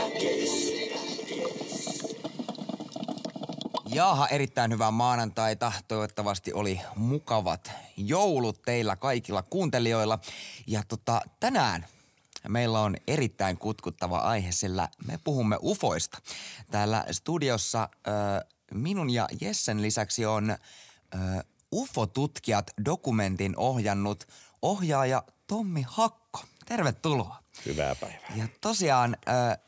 Jaha, Jaaha, erittäin hyvää maanantaita. Toivottavasti oli mukavat joulut teillä kaikilla kuuntelijoilla. Ja tota, tänään meillä on erittäin kutkuttava aihe, sillä me puhumme ufoista. Täällä studiossa äh, minun ja Jessen lisäksi on UFO ufotutkijat dokumentin ohjannut ohjaaja Tommi Hakko. Tervetuloa. Hyvää päivää. Ja tosiaan Äh,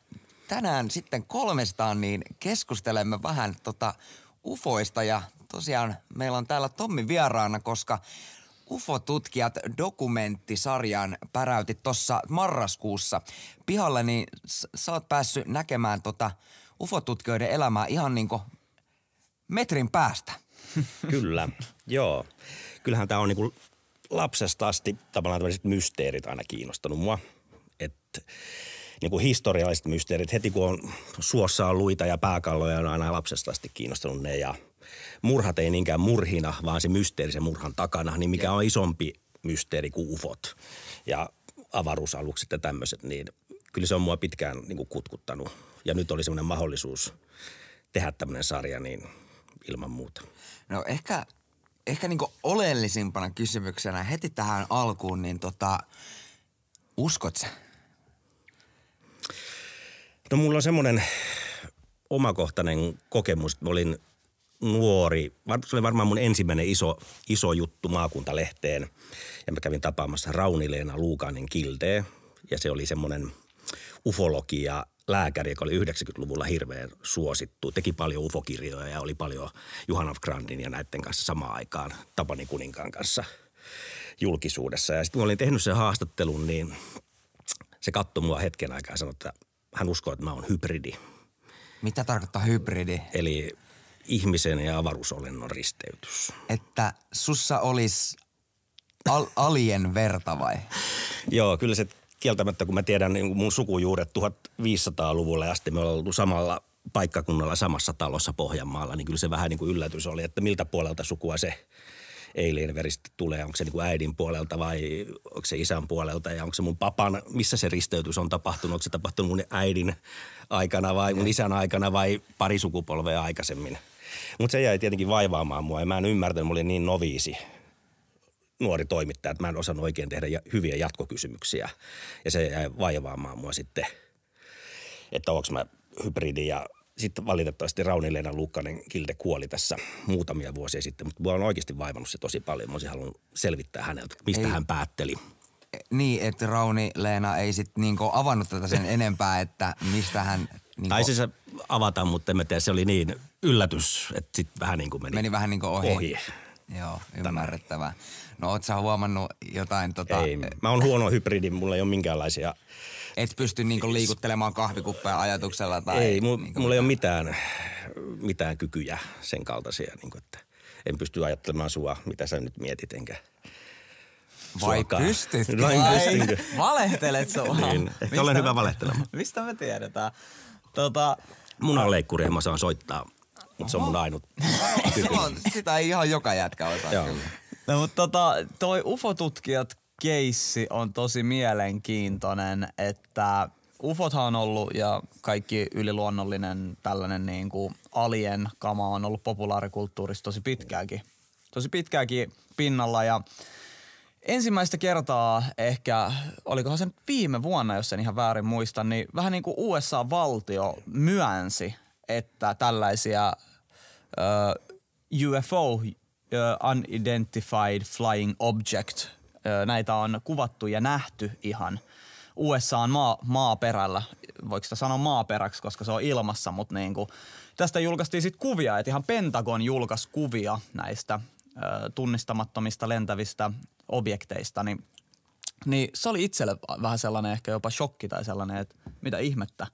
tänään sitten kolmestaan niin keskustelemme vähän tota ufoista ja tosiaan meillä on täällä Tommi vieraana, koska UFO-tutkijat dokumenttisarjan päräytit tuossa marraskuussa pihalle, niin sä oot päässyt näkemään tota UFO-tutkijoiden elämää ihan niin metrin päästä. Kyllä, joo. Kyllähän tämä on niinku lapsesta asti tavallaan tämmöiset mysteerit aina kiinnostanut mua. Että niin kuin historialliset mysteerit. Heti kun on, suossa on luita ja pääkalloja, on aina lapsesta asti kiinnostunut ne ja murhat ei niinkään murhina, vaan se mysteeri sen murhan takana, niin mikä on isompi mysteeri kuin ufot ja avaruusalukset ja tämmöiset, niin kyllä se on mua pitkään niin kuin kutkuttanut. Ja nyt oli semmoinen mahdollisuus tehdä tämmöinen sarja, niin ilman muuta. No ehkä, ehkä niin oleellisimpana kysymyksenä heti tähän alkuun, niin tota, uskot sä No mulla on semmoinen omakohtainen kokemus. Mä olin nuori, se oli varmaan mun ensimmäinen iso, iso juttu maakuntalehteen. Ja mä kävin tapaamassa Raunileena Luukainen Kilteen. Ja se oli semmoinen ufologia lääkäri, joka oli 90-luvulla hirveän suosittu. Teki paljon ufokirjoja ja oli paljon of Grandin ja näiden kanssa samaan aikaan Tapani Kuninkaan kanssa julkisuudessa. Ja sitten kun olin tehnyt sen haastattelun, niin se katsoi mua hetken aikaa ja sanoi, että hän uskoo, että mä oon hybridi. Mitä tarkoittaa hybridi? Eli ihmisen ja avaruusolennon risteytys. Että sussa olisi al- alien verta vai? Joo, kyllä se kieltämättä, kun mä tiedän niin mun sukujuuret 1500 luvulle asti me ollaan oltu samalla paikkakunnalla samassa talossa Pohjanmaalla, niin kyllä se vähän niin kuin yllätys oli, että miltä puolelta sukua se alien-veristä tulee, onko se niin kuin äidin puolelta vai onko se isän puolelta ja onko se mun papan, missä se risteytys on tapahtunut, onko se tapahtunut mun äidin aikana vai mun isän aikana vai pari sukupolvea aikaisemmin. Mutta se jäi tietenkin vaivaamaan mua ja mä en ymmärtänyt, mä olin niin noviisi nuori toimittaja, että mä en osannut oikein tehdä hyviä jatkokysymyksiä. Ja se jäi vaivaamaan mua sitten, että onko mä hybridi ja sitten valitettavasti Rauni-Leena Luukkanen Kilte kuoli tässä muutamia vuosia sitten, mutta mua on oikeasti vaivannut se tosi paljon. Mä olisin halunnut selvittää häneltä, mistä ei, hän päätteli. E, niin, että Rauni-Leena ei sitten niinku avannut tätä sen enempää, että mistä hän... Niinku... Tai siis avata, mutta en mä tiedä, se oli niin yllätys, että sitten vähän niin kuin meni, meni vähän niin kuin ohi. ohi. Joo, ymmärrettävää. No oot sä huomannut jotain tota... Ei, mä oon huono hybridi, mulla ei ole minkäänlaisia et pysty niinku liikuttelemaan kahvikuppeja ajatuksella? Tai ei, mu, niinku mulla ei ole mitään, mitään kykyjä sen kaltaisia, niinku, että en pysty ajattelemaan sua, mitä sä nyt mietit, enkä vai Suokaa. pystyt? Vai pystynkö? Valehtelet sua? niin. Ehkä olen hyvä valehtelemaan. Mistä me tiedetään? Tota... leikkuri, mä saan soittaa, mutta se on mun ainut on, Sitä ei ihan joka jätkä osaa. No, mutta tota, toi UFO-tutkijat keissi on tosi mielenkiintoinen, että ufothan on ollut ja kaikki yliluonnollinen tällainen niin kuin alien kama on ollut populaarikulttuurissa tosi pitkäänkin. Tosi pitkäänkin pinnalla ja ensimmäistä kertaa ehkä, olikohan sen viime vuonna, jos en ihan väärin muista, niin vähän niin kuin USA-valtio myönsi, että tällaisia uh, UFO, uh, Unidentified Flying Object – näitä on kuvattu ja nähty ihan USA on maa, maaperällä. Voiko sitä sanoa maaperäksi, koska se on ilmassa, mutta niin kuin, tästä julkaistiin sitten kuvia, että ihan Pentagon julkaisi kuvia näistä ö, tunnistamattomista lentävistä objekteista, niin, niin se oli itselle vähän sellainen ehkä jopa shokki tai sellainen, että mitä ihmettä.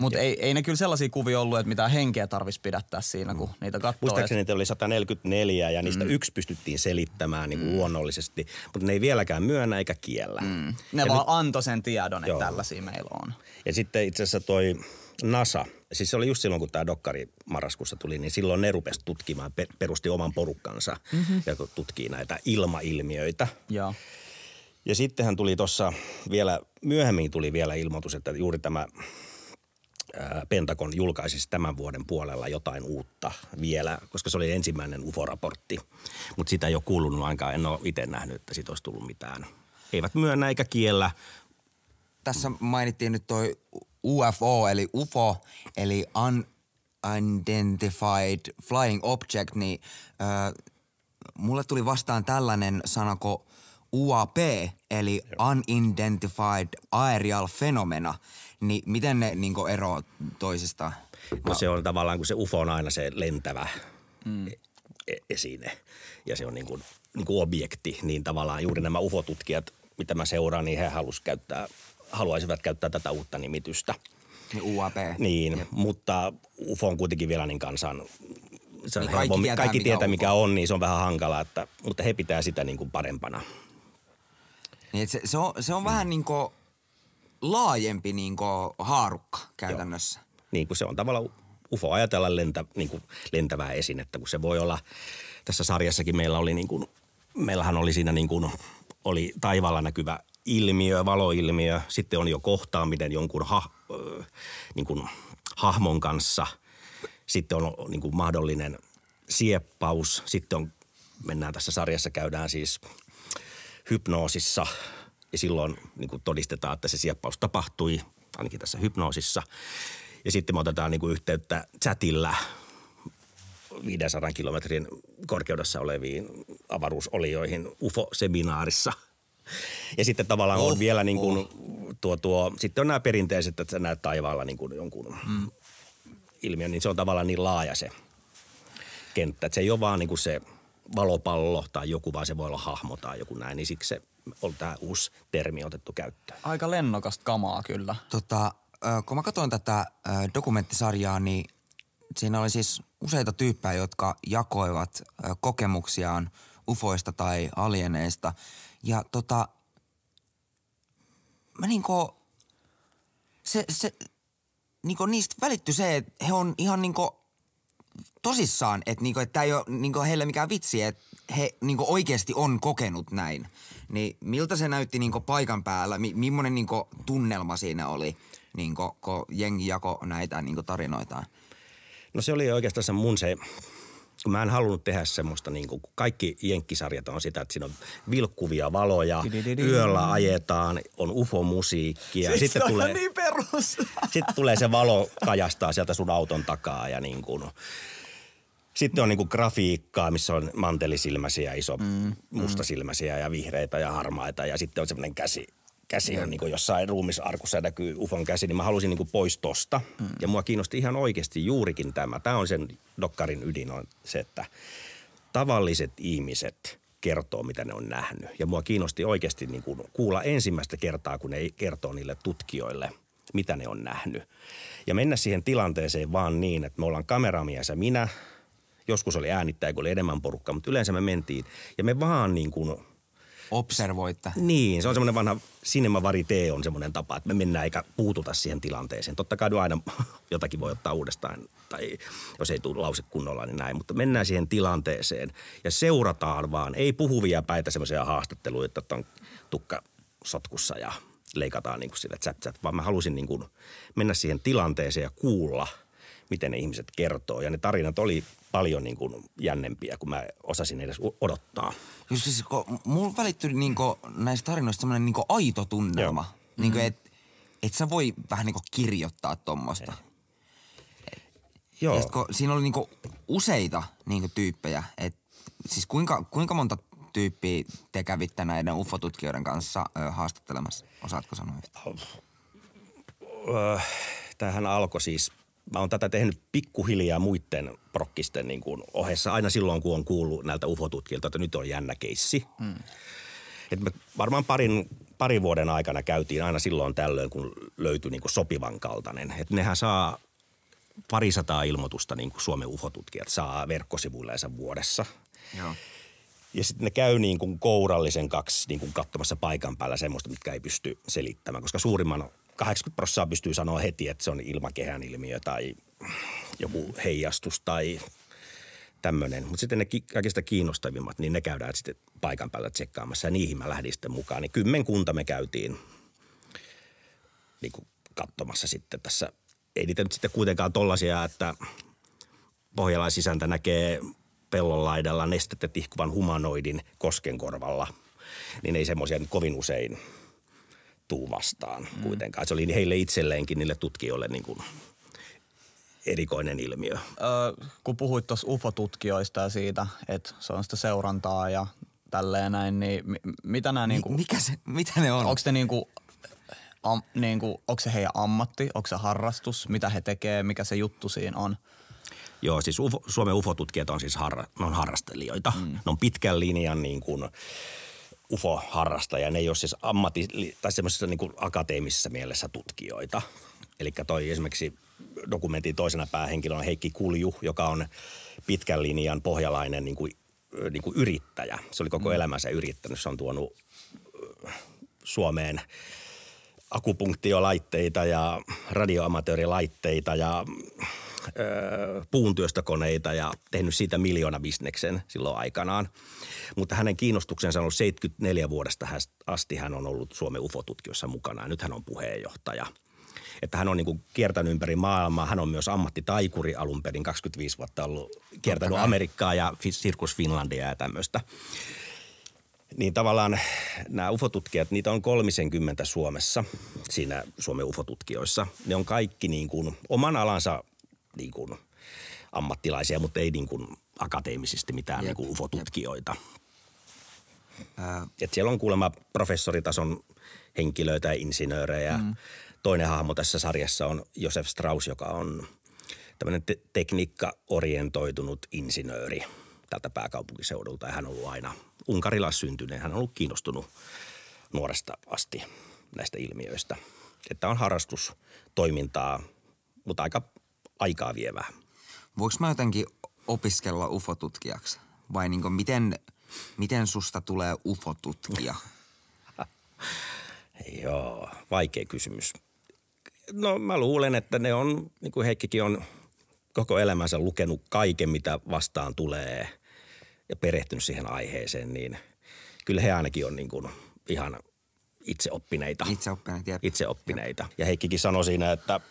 Mutta ei, ei ne kyllä sellaisia kuvia ollut, että mitä henkeä tarvitsisi pidättää siinä, kun mm. niitä katsoo. Muistaakseni niitä oli 144 ja niistä mm. yksi pystyttiin selittämään niin kuin mm. luonnollisesti, mutta ne ei vieläkään myönnä eikä kiellä. Mm. Ne ja vaan nyt... antoi sen tiedon, että Joo. tällaisia meillä on. Ja sitten itse asiassa toi NASA, siis se oli just silloin, kun tämä dokkari marraskuussa tuli, niin silloin ne rupesi tutkimaan, perusti oman porukkansa, mm-hmm. ja tutkii näitä ilmailmiöitä. Joo. Ja sittenhän tuli tuossa vielä, myöhemmin tuli vielä ilmoitus, että juuri tämä Pentagon julkaisisi tämän vuoden puolella jotain uutta vielä, koska se oli ensimmäinen UFO-raportti. Mutta sitä ei ole kuulunut ainakaan, en ole itse nähnyt, että siitä olisi tullut mitään. Eivät myönnä eikä kiellä. Tässä mainittiin nyt toi UFO, eli UFO, eli Unidentified Flying Object, niin äh, mulle tuli vastaan tällainen sanako UAP, eli Unidentified Aerial Phenomena – niin miten ne niin ero toisista? No se on tavallaan, kun se UFO on aina se lentävä mm. E-, e-, esine ja se on niin kuin, niin kuin objekti, niin tavallaan juuri nämä UFO-tutkijat, mitä mä seuraan, niin he halus käyttää, haluaisivat käyttää tätä uutta nimitystä. Niin, UAP. Niin, Jep. mutta UFO on kuitenkin vielä niin kansan se on niin kaikki, tietää, kaikki tietää, mikä, on. mikä on, niin se on vähän hankalaa, että, mutta he pitää sitä niin kuin parempana. Niin, se, se, on, se on mm. vähän niin kuin laajempi niin kuin, haarukka käytännössä. Joo. Niin kuin se on tavallaan ufo ajatella lentä, niin kuin lentävää esinettä, kun se voi olla, tässä sarjassakin meillä oli niin kuin, meillähän oli siinä niin kuin, oli taivaalla näkyvä ilmiö, valoilmiö, sitten on jo kohtaaminen jonkun ha, niin kuin, hahmon kanssa, sitten on niin kuin, mahdollinen sieppaus, sitten on, mennään tässä sarjassa, käydään siis hypnoosissa – ja silloin niin kuin todistetaan, että se sieppaus tapahtui, ainakin tässä hypnoosissa. Ja sitten me otetaan niin kuin yhteyttä chatilla 500 kilometrin korkeudessa oleviin avaruusolioihin UFO-seminaarissa. Ja sitten tavallaan oh, on vielä niin kuin oh. tuo, tuo, sitten on nämä perinteiset, että sä näet taivaalla niin kuin jonkun mm. ilmiön, niin se on tavallaan niin laaja se kenttä. Että se ei ole vaan niin kuin se valopallo tai joku, vaan se voi olla hahmo tai joku näin, niin siksi se on tämä uusi termi otettu käyttöön. Aika lennokasta kamaa kyllä. Tota, kun mä katsoin tätä dokumenttisarjaa, niin siinä oli siis useita tyyppejä, jotka jakoivat kokemuksiaan ufoista tai alieneista. Ja tota, mä niinku, se, se, niinku niistä välitty se, että he on ihan niinku tosissaan, että niinku, että tämä ei ole niinku heille mikään vitsi, että he niinku oikeasti on kokenut näin niin miltä se näytti niinku paikan päällä? Mi- millainen niinku tunnelma siinä oli, niinku, kun jengi jako näitä niinku tarinoitaan? No se oli oikeastaan mun se, kun mä en halunnut tehdä semmoista, niin kuin kaikki jenkkisarjat on sitä, että siinä on vilkkuvia valoja, yöllä ajetaan, on ufo-musiikkia. Siis sitten tulee, niin perus. Sitten tulee se valo kajastaa sieltä sun auton takaa ja niin kuin, sitten on niinku grafiikkaa, missä on ja iso mm, mm. ja vihreitä ja harmaita ja sitten on semmoinen käsi, käsi on niinku jossain ruumisarkussa ja näkyy ufon käsi, niin mä halusin niinku pois tosta. Mm. Ja mua kiinnosti ihan oikeasti juurikin tämä. Tämä on sen dokkarin ydin on se, että tavalliset ihmiset kertoo, mitä ne on nähnyt. Ja mua kiinnosti oikeasti niinku kuulla ensimmäistä kertaa, kun ne kertoo niille tutkijoille, mitä ne on nähnyt. Ja mennä siihen tilanteeseen vaan niin, että me ollaan kameramies ja minä – Joskus oli äänittäjä, kun oli enemmän porukkaa, mutta yleensä me mentiin. Ja me vaan niin kuin observoitte. Niin, se on semmoinen vanha sinema varité on semmoinen tapa, että me mennään eikä puututa siihen tilanteeseen. Totta kai aina jotakin voi ottaa uudestaan tai jos ei tule lause kunnolla, niin näin. Mutta mennään siihen tilanteeseen ja seurataan vaan. Ei puhuvia päitä semmoisia haastatteluita, että on tukka sotkussa ja leikataan niin kuin sille chat, chat vaan mä halusin niin kuin mennä siihen tilanteeseen ja kuulla, miten ne ihmiset kertoo. Ja ne tarinat oli paljon niin kuin jännempiä, kun mä osasin edes odottaa. Just siis, kun mulla välittyi niin kuin näistä tarinoista semmoinen niin aito tunnelma. Niin Niin kuin, mm. et, et sä voi vähän niin kuin kirjoittaa tuommoista. Joo. kun siinä oli niin kuin useita niin kuin tyyppejä. Et, siis kuinka, kuinka monta tyyppiä te kävitte näiden ufotutkijoiden kanssa ö, haastattelemassa? Osaatko sanoa yhtä? Äh, alkoi siis – mä oon tätä tehnyt pikkuhiljaa muiden prokkisten niin kuin ohessa aina silloin, kun on kuullut näiltä ufotutkilta, että nyt on jännä keissi. Mm. Et mä varmaan parin, parin vuoden aikana käytiin aina silloin tällöin, kun löytyi niin kuin sopivan kaltainen. Et nehän saa parisataa ilmoitusta, niin kuin Suomen ufotutkijat saa verkkosivuillensa vuodessa. Joo. Ja sitten ne käy niin kuin kourallisen kaksi niin kuin katsomassa paikan päällä semmoista, mitkä ei pysty selittämään, koska suurimman 80 prosenttia pystyy sanoa heti, että se on ilmakehän ilmiö tai joku heijastus tai tämmöinen. Mutta sitten ne kaikista kiinnostavimmat, niin ne käydään sitten paikan päällä tsekkaamassa ja niihin mä lähdin sitten mukaan. Niin kymmenkunta me käytiin niin katsomassa sitten tässä. Ei niitä nyt sitten kuitenkaan tollaisia, että pohjalaisisäntä näkee pellon laidalla nestettä tihkuvan humanoidin koskenkorvalla. Niin ei semmoisia kovin usein – tuu vastaan mm. kuitenkaan. Se oli heille itselleenkin, niille tutkijoille niin kuin erikoinen ilmiö. Öö, kun puhuit tuossa UFO-tutkijoista ja siitä, että se on sitä seurantaa ja tälleen näin, niin mi- mitä nämä kuin niinku- Mikä se, mitä ne on? Onko niin kuin am, kuin niinku, onko se heidän ammatti, onko se harrastus, mitä he tekee, mikä se juttu siinä on? Joo, siis UFO, Suomen UFO-tutkijat on siis harra, ne on harrastelijoita. Mm. Ne on pitkän linjan niin kuin, UFO-harrastaja. Ne ei ole siis ammatti, tai semmoisessa niin kuin akateemisessa mielessä tutkijoita. Eli toi esimerkiksi dokumentin toisena päähenkilönä Heikki Kulju, joka on pitkän linjan pohjalainen niin kuin, niin kuin yrittäjä. Se oli koko mm. elämänsä yrittänyt. Se on tuonut Suomeen akupunktiolaitteita ja radioamatöörilaitteita ja puuntyöstökoneita ja tehnyt siitä miljoona bisneksen silloin aikanaan. Mutta hänen kiinnostuksensa on ollut 74 vuodesta asti hän on ollut Suomen UFO-tutkijoissa mukana ja nyt hän on puheenjohtaja – että hän on niin kuin kiertänyt ympäri maailmaa. Hän on myös ammattitaikuri alun perin, 25 vuotta ollut kiertänyt Totta Amerikkaa ja Sirkus Finlandia ja tämmöistä. Niin tavallaan nämä ufotutkijat, niitä on 30 Suomessa, siinä Suomen ufotutkijoissa. Ne on kaikki niin kuin oman alansa niin kuin ammattilaisia, mutta ei niin kuin akateemisesti mitään niin kuin ufotutkijoita. Jep. Et siellä on kuulemma professoritason henkilöitä ja insinöörejä. Mm. Toinen hahmo tässä sarjassa on Josef Strauss, joka on tämmöinen te- tekniikka-orientoitunut insinööri tältä pääkaupunkiseudulta. Ja hän on ollut aina Unkarilla syntyneen. Hän on ollut kiinnostunut nuoresta asti näistä ilmiöistä. Että on harrastustoimintaa, mutta aika aikaa vievää. Voinko mä jotenkin opiskella ufotutkijaksi? Vai niin miten, miten susta tulee ufotutkija? Joo, vaikea kysymys. No mä luulen, että ne on, niin kuin Heikkikin on koko elämänsä lukenut kaiken, mitä vastaan tulee ja perehtynyt siihen aiheeseen, niin kyllä he ainakin on niin kuin ihan itseoppineita. Itseoppineita, jep. Itseoppineita. Jep. Ja Heikkikin sanoi siinä, että –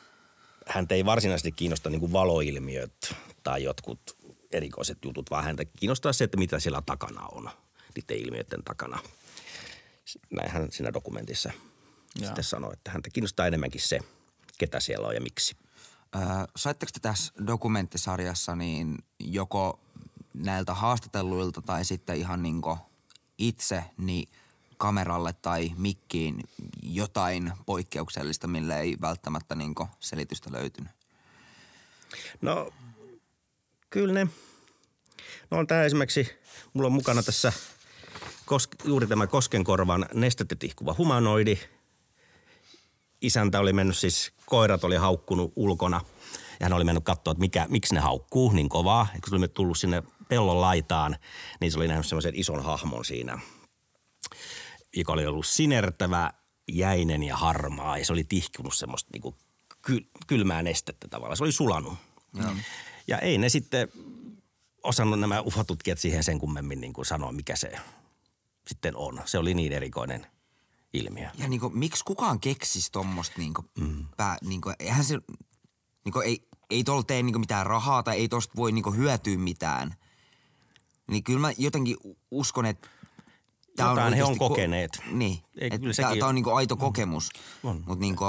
häntä ei varsinaisesti kiinnosta niin kuin valoilmiöt tai jotkut erikoiset jutut, vaan häntä kiinnostaa se, että mitä siellä takana on, niiden ilmiöiden takana. Näinhän siinä dokumentissa Jaa. sitten sanoi, että häntä kiinnostaa enemmänkin se, ketä siellä on ja miksi. Öö, saitteko te tässä dokumenttisarjassa niin joko näiltä haastatelluilta tai sitten ihan niin itse, niin – kameralle tai mikkiin jotain poikkeuksellista, millä ei välttämättä niin selitystä löytynyt? No kyllä ne, no on tämä esimerkiksi, mulla on mukana tässä kos- juuri tämä koskenkorvan nestetetihkuva humanoidi. Isäntä oli mennyt siis, koirat oli haukkunut ulkona ja hän oli mennyt katsoa, että mikä, miksi ne haukkuu niin kovaa. Ja kun se oli tullut sinne pellon laitaan, niin se oli nähnyt semmoisen ison hahmon siinä – joka oli ollut sinertävä, jäinen ja harmaa. Ja se oli tihkunut semmoista niin kuin kylmää nestettä tavallaan. Se oli sulanut. Ja, ja ei ne sitten osannut nämä ufotutkijat siihen sen kummemmin niin kuin sanoa, mikä se sitten on. Se oli niin erikoinen ilmiö. Ja niin kuin, miksi kukaan keksisi tuommoista, niin mm. pää, niin kuin, eihän se, niin kuin, ei, ei tuolla tee niin kuin mitään rahaa tai ei tuosta voi niin kuin, hyötyä mitään. Niin kyllä mä jotenkin uskon, että tämä on he on kokeneet. Ko- niin. Tämä on niinku aito kokemus. Mm. On. Mutta niinku,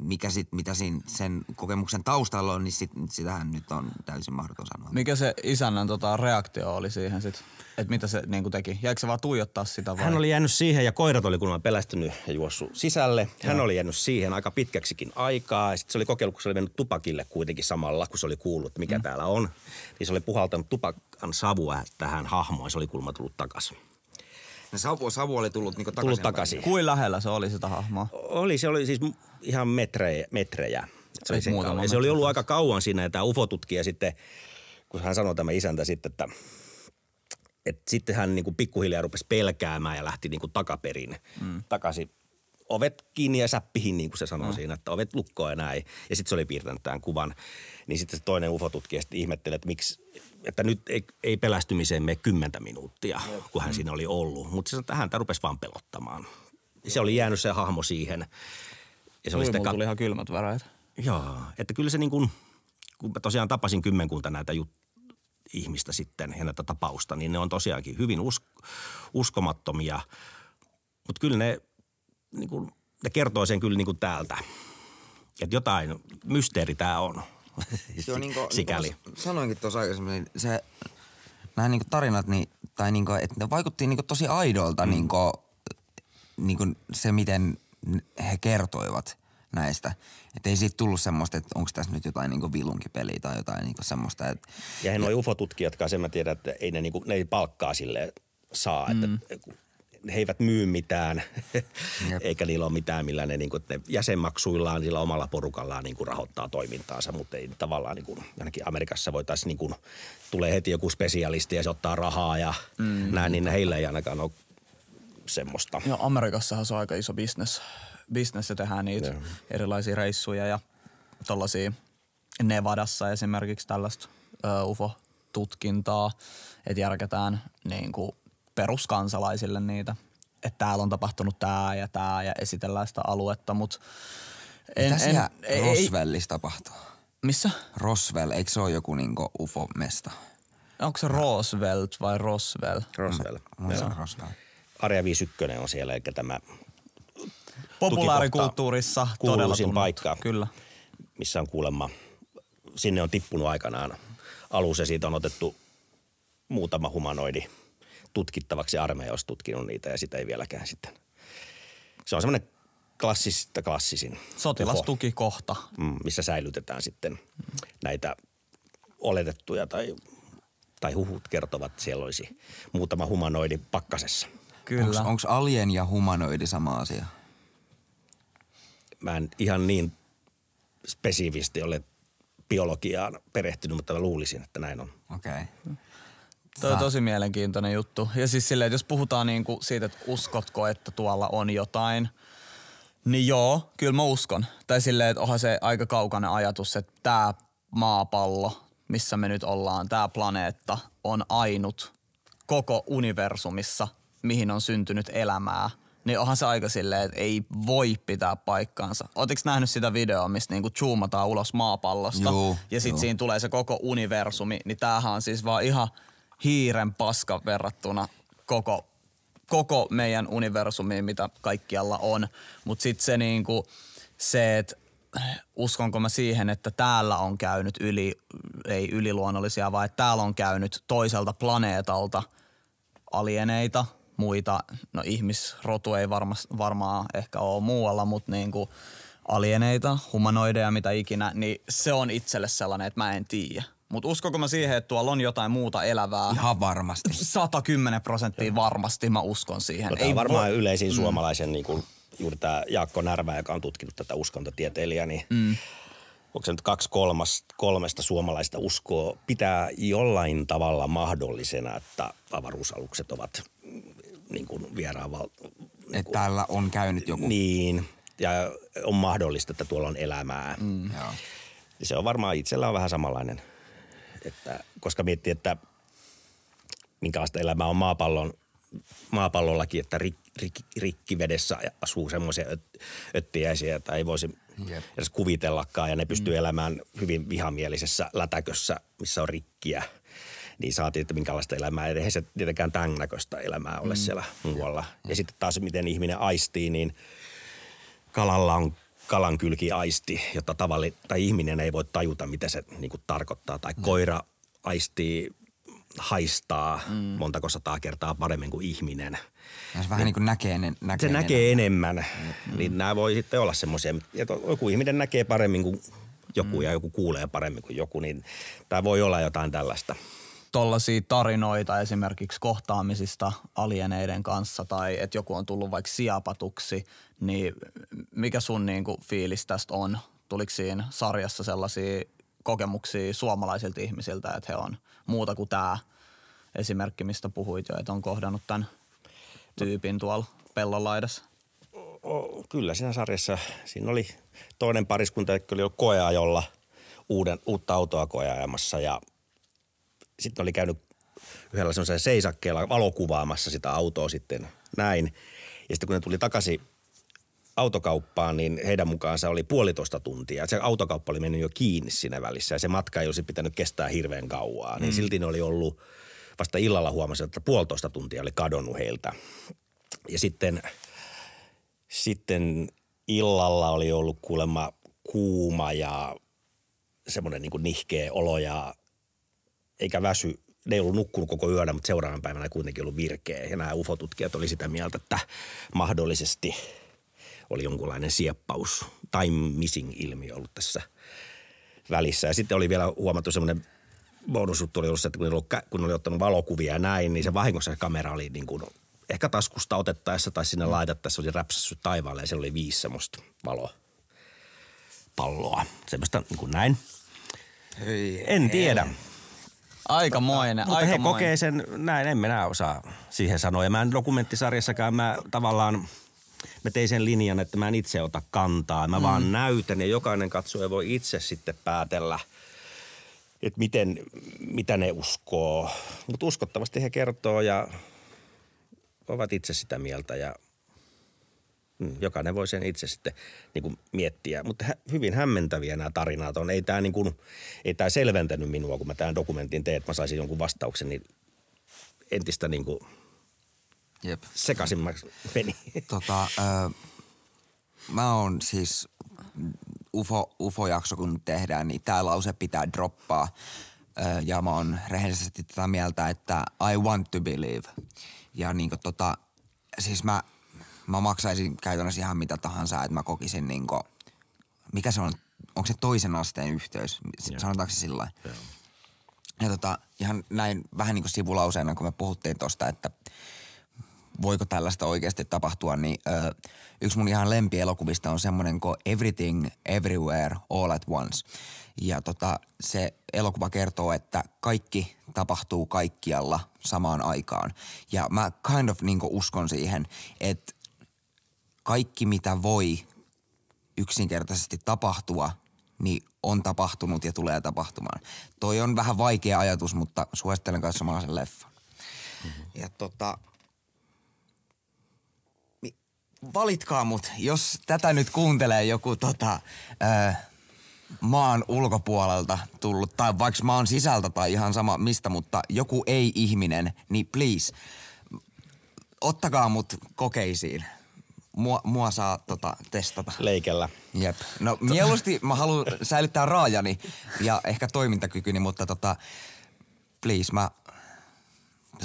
mikä sit, mitä siinä, sen kokemuksen taustalla on, niin sit, sitähän nyt on täysin mahdoton sanoa. Mikä se isännän tota, reaktio oli siihen sit? Että mitä se niin teki? Jäikö se vaan tuijottaa sitä vai? Hän oli jäänyt siihen ja koirat oli kun pelästynyt ja juossut sisälle. Hän Joo. oli jäänyt siihen aika pitkäksikin aikaa. Sitten se oli kokeillut, kun se oli mennyt tupakille kuitenkin samalla, kun se oli kuullut, mikä mm. täällä on. Niin se oli puhaltanut tupakan savua tähän hahmoon ja se oli kulma tullut takaisin. No savu, savu oli tullut niinku takaisin. Tullut takaisin. Kuin lähellä se oli sitä hahmoa? Oli, se oli siis ihan metrejä. metrejä. Se, oli, se, se oli ollut aika kauan siinä ja tämä ufotutkija sitten, kun hän sanoi tämä isäntä sitten, että et sitten hän niinku pikkuhiljaa rupesi pelkäämään ja lähti niinku takaperin mm. takaisin ovet kiinni ja säppihin, niin kuin se sanoi mm. siinä, että ovet lukkoa ja näin. Ja sitten se oli piirtänyt tämän kuvan. Niin sitten se toinen ufotutkija sitten ihmetteli, että miksi että nyt ei, ei pelästymiseen mene kymmentä minuuttia, Jep. kun hän mm. siinä oli ollut. Mutta se sanoi, että häntä rupesi vaan pelottamaan. Se oli jäänyt se hahmo siihen. Ja se oli sitten kat... tuli ihan kylmät väreet. Joo, että kyllä se niin kuin, kun mä tosiaan tapasin kymmenkunta näitä jut- ihmistä sitten ja näitä tapausta, niin ne on tosiaankin hyvin usk- uskomattomia. Mutta kyllä ne, niin kun, ne kertoo sen kyllä niin kuin täältä, että jotain mysteeri tämä on. Se on niinku, niinku Sikäli. Sanoinkin tuossa aikaisemmin, niin se, nämä niinku tarinat, niin, tai niinku, että ne vaikutti niinku tosi aidolta mm. niinku, niinku se, miten he kertoivat näistä. Että ei siitä tullut semmoista, että onko tässä nyt jotain niinku vilunkipeliä tai jotain niinku semmoista. Että, ja he ja... nuo ufotutkijatkaan, sen mä tiedän, että ei ne, niinku, ne ei palkkaa silleen saa. Mm. Että, he eivät myy mitään, eikä niillä ole mitään, millä ne, niin kuin, ne jäsenmaksuillaan, sillä omalla porukallaan niin kuin rahoittaa toimintaansa, mutta ei tavallaan, niin kuin, ainakin Amerikassa voitaisiin, niin kuin, tulee heti joku spesialisti ja se ottaa rahaa ja mm. näin, niin heillä ei ainakaan ole semmoista. Joo, Amerikassahan se on aika iso bisnes, bisnes ja tehdään niitä Joo. erilaisia reissuja ja tällaisia Nevadassa esimerkiksi tällaista UFO-tutkintaa, että järkätään niin kuin peruskansalaisille niitä, että täällä on tapahtunut tämä ja tämä ja esitellään sitä aluetta, mutta Mitä siellä en, Roswellissa ei, tapahtuu? Missä? Roswell, eikö se ole joku niinku UFO-mesta? Onko se Roosevelt vai Roswell? Roswell. Mä, Arja 51 on siellä, eli tämä populaarikulttuurissa todella tunnut. paikka, Kyllä. missä on kuulemma, sinne on tippunut aikanaan alus ja siitä on otettu muutama humanoidi – tutkittavaksi. Armeija olisi tutkinut niitä ja sitä ei vieläkään sitten. Se on semmoinen klassista klassisin. Sotilastukikohta. Mm, missä säilytetään sitten mm. näitä oletettuja tai, tai huhut kertovat, että siellä olisi muutama humanoidi pakkasessa. Kyllä. Onko alien ja humanoidi sama asia? Mä en ihan niin spesifisti ole biologiaan perehtynyt, mutta mä luulisin, että näin on. Okei. Okay. Toi on tosi mielenkiintoinen juttu. Ja siis silleen, että jos puhutaan niin kuin siitä, että uskotko, että tuolla on jotain, niin joo, kyllä mä uskon. Tai silleen, että onhan se aika kaukana ajatus, että tämä maapallo, missä me nyt ollaan, tämä planeetta on ainut koko universumissa, mihin on syntynyt elämää. Niin onhan se aika silleen, että ei voi pitää paikkaansa. Oletko nähnyt sitä videoa, missä niinku zoomataan ulos maapallosta Juu, ja sitten siinä tulee se koko universumi, niin tämähän on siis vaan ihan – hiiren paska verrattuna koko, koko meidän universumiin, mitä kaikkialla on. Mutta sitten se, niinku, se että uskonko mä siihen, että täällä on käynyt yli, ei yliluonnollisia, vaan että täällä on käynyt toiselta planeetalta alieneita, muita, no ihmisrotu ei varma, varmaan ehkä ole muualla, mutta niin alieneita, humanoideja, mitä ikinä, niin se on itselle sellainen, että mä en tiedä. Mutta uskonko mä siihen, että tuolla on jotain muuta elävää? Ihan varmasti. 110 prosenttia varmasti mä uskon siihen. No, Ei varmaan voi... yleisin mm. suomalaisen, mm. niin kuin juuri tämä Jaakko Närvä, joka on tutkinut tätä uskontotieteilijää, niin mm. onko se nyt kaksi kolmas, kolmesta suomalaista uskoa pitää jollain tavalla mahdollisena, että avaruusalukset ovat mm, niin kuin vieraan val... Niin kuin, täällä on käynyt joku. Niin, ja on mahdollista, että tuolla on elämää. Mm. Joo. Se on varmaan itsellä on vähän samanlainen – että, koska miettii, että minkälaista elämää on maapallon, maapallollakin, että rik, rik, rikkivedessä asuu semmoisia öt, öttiäisiä, että ei voisi Jep. edes kuvitellakaan. Ja ne pystyy mm. elämään hyvin vihamielisessä lätäkössä, missä on rikkiä. Niin saatiin, että minkälaista elämää. Eihän se tietenkään tämän näköistä elämää ole mm. siellä muualla. Jep. Ja sitten taas, miten ihminen aistii, niin kalalla on kalan kylki aisti, jotta tavalli, tai ihminen ei voi tajuta, mitä se niin kuin, tarkoittaa. Tai mm. koira aistii, haistaa mm. montako sataa kertaa paremmin kuin ihminen. Ja se vähän ja, niin kuin niinku näkee, ne, näkee Se näkee enemmän. enemmän. Mm. Niin nämä voi sitten olla semmoisia, että joku ihminen näkee paremmin kuin joku mm. ja joku kuulee paremmin kuin joku, niin tämä voi olla jotain tällaista tollaisia tarinoita esimerkiksi kohtaamisista alieneiden kanssa tai että joku on tullut vaikka siapatuksi, niin mikä sun niin kuin fiilis tästä on? Tuliko siinä sarjassa sellaisia kokemuksia suomalaisilta ihmisiltä, että he on muuta kuin tämä esimerkki, mistä puhuit jo, että on kohdannut tämän tyypin tuolla pellon laidassa? Kyllä siinä sarjassa, siinä oli toinen pariskunta, joka oli koeajolla uuden, uutta autoa koeajamassa ja – sitten oli käynyt yhdellä semmoisella seisakkeella valokuvaamassa sitä autoa sitten näin. Ja sitten kun ne tuli takaisin autokauppaan, niin heidän mukaansa oli puolitoista tuntia. Se autokauppa oli mennyt jo kiinni siinä välissä ja se matka ei olisi pitänyt kestää hirveän kauaa. Niin mm. silti ne oli ollut, vasta illalla huomasin, että puolitoista tuntia oli kadonnut heiltä. Ja sitten, sitten illalla oli ollut kuulemma kuuma ja semmoinen niin nihkeä olo ja eikä väsy. Ne ei ollut nukkunut koko yönä, mutta seuraavan päivänä kuitenkin ollut virkeä. Ja nämä ufotutkijat oli sitä mieltä, että mahdollisesti oli jonkunlainen sieppaus. Time missing-ilmiö ollut tässä välissä. Ja sitten oli vielä huomattu semmoinen bonusjuttu oli ollut se, että kun oli, ollut, kun oli ottanut valokuvia ja näin, niin se vahingossa se kamera oli niin kuin ehkä taskusta otettaessa tai sinne laitettaessa oli räpsässyt taivaalle ja siellä oli viisi semmoista valopalloa. Semmoista niin kuin näin. Hei, en tiedä. En. Aikamoinen, Mutta aikamoinen. he kokee sen, näin en minä osaa siihen sanoa. Ja mä en dokumenttisarjassakaan, mä tavallaan, mä tein sen linjan, että mä en itse ota kantaa. Mä mm. vaan näytän ja jokainen katsoja voi itse sitten päätellä – että miten, mitä ne uskoo. Mutta uskottavasti he kertoo ja ovat itse sitä mieltä ja mm. jokainen voi sen itse sitten niin kuin miettiä. Mutta hyvin hämmentäviä nämä tarinat on. Ei tämä, niin kuin, ei tämä selventänyt minua, kun mä tämän dokumentin teen, että mä saisin jonkun vastauksen, niin entistä niin kuin Jep. sekaisimmaksi meni. Tota, äh, mä oon siis UFO, UFO-jakso, kun tehdään, niin tämä lause pitää droppaa. Äh, ja mä oon rehellisesti tätä mieltä, että I want to believe. Ja niin kuin, tota, siis mä – mä maksaisin käytännössä ihan mitä tahansa, että mä kokisin niin kuin, mikä se on, onko se toisen asteen yhteys, yeah. sanotaanko se sillä yeah. Ja tota, ihan näin vähän niin kuin sivulauseena, kun me puhuttiin tosta, että voiko tällaista oikeasti tapahtua, niin ö, yksi mun ihan lempielokuvista on semmoinen kuin Everything, Everywhere, All at Once. Ja tota, se elokuva kertoo, että kaikki tapahtuu kaikkialla samaan aikaan. Ja mä kind of niin uskon siihen, että kaikki mitä voi yksinkertaisesti tapahtua, niin on tapahtunut ja tulee tapahtumaan. Toi on vähän vaikea ajatus, mutta suosittelen katsomaan sen leffan. Mm-hmm. Ja tota, valitkaa mut, jos tätä nyt kuuntelee joku tota, öö, maan ulkopuolelta tullut, tai vaikka maan sisältä tai ihan sama mistä, mutta joku ei-ihminen, niin please, ottakaa mut kokeisiin mua, mua saa tota, testata. Leikellä. Jep. No mieluusti mä haluan säilyttää raajani ja ehkä toimintakykyni, mutta tota, please mä...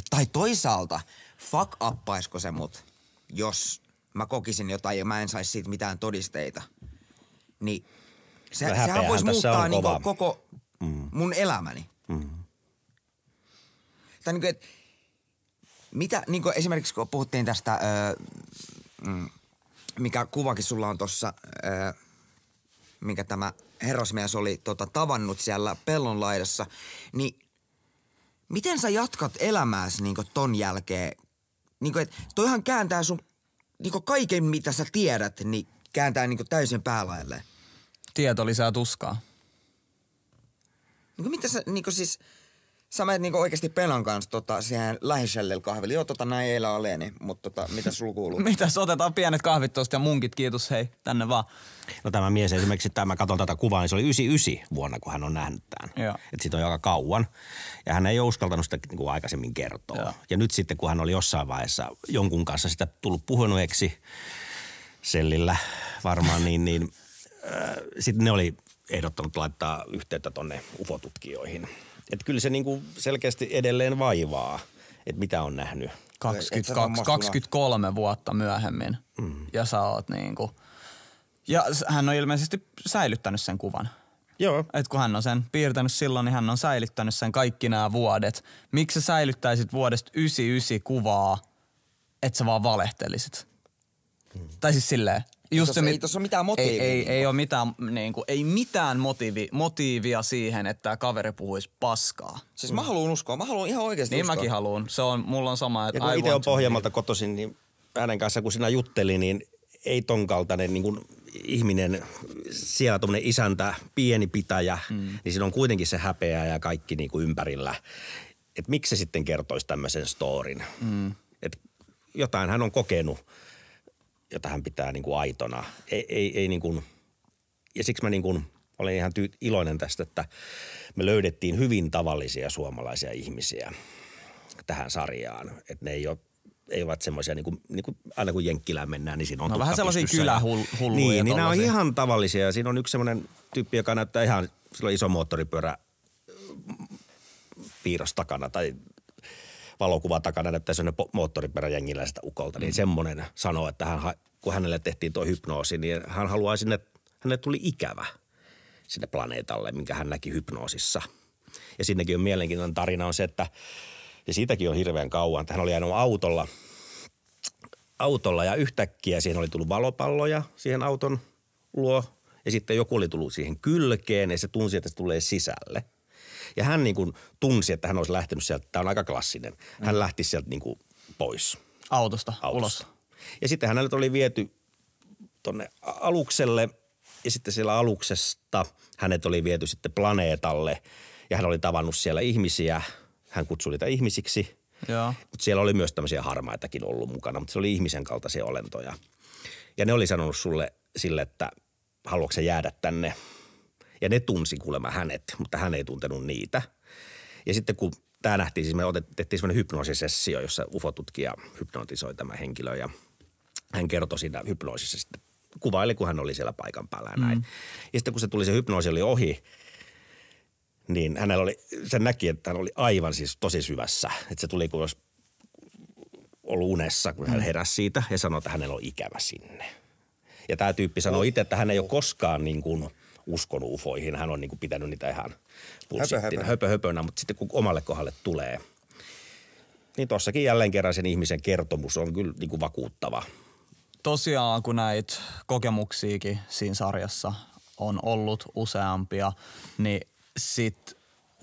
Tai toisaalta, fuck appaisiko se mut, jos mä kokisin jotain ja mä en saisi siitä mitään todisteita. Niin se, Vähä sehän voisi muuttaa niin kova. koko mm. mun elämäni. Mm. Tai kuin, niinku, et, mitä, kuin niinku esimerkiksi kun puhuttiin tästä... Öö, mm, mikä kuvakin sulla on tuossa, äh, minkä tämä herrasmies oli tota, tavannut siellä pellon laidassa, niin miten sä jatkat elämääsi niin ton jälkeen? Niin kuin, toihan kääntää sun niin kaiken, mitä sä tiedät, niin kääntää niin täysin päälaelleen. Tieto lisää tuskaa. Niin mitä sä, niin siis, sä menet niinku oikeasti Penan kanssa tota, siihen lähiselle kahville. Joo, tota näin eilen aleeni, mutta tota, mitä sulla kuuluu? Mitä otetaan pienet kahvit tosta ja munkit, kiitos hei, tänne vaan. No tämä mies esimerkiksi, tämä, mä katson tätä kuvaa, niin se oli 99 vuonna, kun hän on nähnyt tämän. Että siitä on aika kauan. Ja hän ei ole uskaltanut sitä niin kuin aikaisemmin kertoa. Joo. Ja nyt sitten, kun hän oli jossain vaiheessa jonkun kanssa sitä tullut puhuneeksi, sellillä varmaan, niin, niin äh, sitten ne oli ehdottanut laittaa yhteyttä tonne ufotutkijoihin – että kyllä se niin kuin selkeästi edelleen vaivaa, että mitä on nähnyt. 22, 23 vuotta myöhemmin mm. ja sä oot niin kuin, ja hän on ilmeisesti säilyttänyt sen kuvan. Joo. Et kun hän on sen piirtänyt silloin, niin hän on säilyttänyt sen kaikki nämä vuodet. Miksi sä säilyttäisit vuodesta 99 kuvaa, että sä vaan valehtelisit? Mm. Tai siis silleen. Just se, ei tuossa ole mitään motiivia. Ei, ei, niinku. ei ole mitään, niin kuin, ei mitään motiivi, motiivia siihen, että tämä kaveri puhuisi paskaa. Siis mm. mä haluan uskoa, mä haluan ihan oikeasti Niin uskoa. mäkin haluan. Se on, mulla on sama, että ja kun itse on Pohjanmalta kotoisin, niin hänen kanssa kun sinä jutteli, niin ei ton kaltainen niin kuin ihminen, siellä tuommoinen isäntä, pieni pitäjä, mm. niin siinä on kuitenkin se häpeä ja kaikki niin kuin ympärillä. Että miksi se sitten kertoisi tämmöisen storin? Mm. Että jotain hän on kokenut – jota hän pitää niin kuin aitona. Ei, ei, ei niin kuin, ja siksi mä niin kuin, olen ihan tyy- iloinen tästä, että me löydettiin hyvin tavallisia suomalaisia ihmisiä tähän sarjaan. Että ne ei ole ei ovat semmoisia, niin kuin, niin kuin, aina kun Jenkkilään mennään, niin siinä on no, vähän sellaisia kylähulluja. Niin, niin nämä on ihan tavallisia. Siinä on yksi semmoinen tyyppi, joka näyttää ihan, sillä on iso moottoripyörä piirros takana tai valokuva takana näyttää sellainen moottoriperäjengiläiseltä ukolta, niin mm. semmoinen sanoo, että hän, kun hänelle tehtiin tuo hypnoosi, niin hän haluaa sinne, hänelle tuli ikävä sinne planeetalle, minkä hän näki hypnoosissa. Ja siinäkin on mielenkiintoinen tarina on se, että, ja siitäkin on hirveän kauan, että hän oli ainoa autolla, autolla ja yhtäkkiä siihen oli tullut valopalloja siihen auton luo ja sitten joku oli tullut siihen kylkeen ja se tunsi, että se tulee sisälle. Ja hän niin kuin tunsi, että hän olisi lähtenyt sieltä, tämä on aika klassinen, hän mm. lähti sieltä niin kuin pois. Autosta, Autosta, ulos. Ja sitten hänelle oli viety tuonne alukselle ja sitten siellä aluksesta hänet oli viety sitten planeetalle ja hän oli tavannut siellä ihmisiä. Hän kutsui niitä ihmisiksi. mutta siellä oli myös tämmöisiä harmaitakin ollut mukana, mutta se oli ihmisen kaltaisia olentoja. Ja ne oli sanonut sulle sille, että haluatko jäädä tänne – ja ne tunsi kuulemma hänet, mutta hän ei tuntenut niitä. Ja sitten kun tämä nähtiin, siis me otettiin semmoinen hypnoosisessio, jossa ufotutkija hypnotisoi tämä henkilö ja hän kertoi siinä hypnoosissa sitten, kuvaili kun hän oli siellä paikan päällä ja näin. Mm. Ja sitten kun se tuli se hypnoosi oli ohi, niin hänellä oli, sen näki, että hän oli aivan siis tosi syvässä. Että se tuli kuin olisi ollut unessa, kun hän mm. heräsi siitä ja sanoi, että hänellä on ikävä sinne. Ja tämä tyyppi sanoi oh. itse, että hän ei ole koskaan niin kuin – uskonut ufoihin. Hän on niin kuin pitänyt niitä ihan pulsittina, höpö, höpönä, mutta sitten kun omalle kohdalle tulee, niin tuossakin jälleen kerran sen ihmisen kertomus on kyllä niin kuin vakuuttava. Tosiaan, kun näitä kokemuksiakin siinä sarjassa on ollut useampia, niin sitten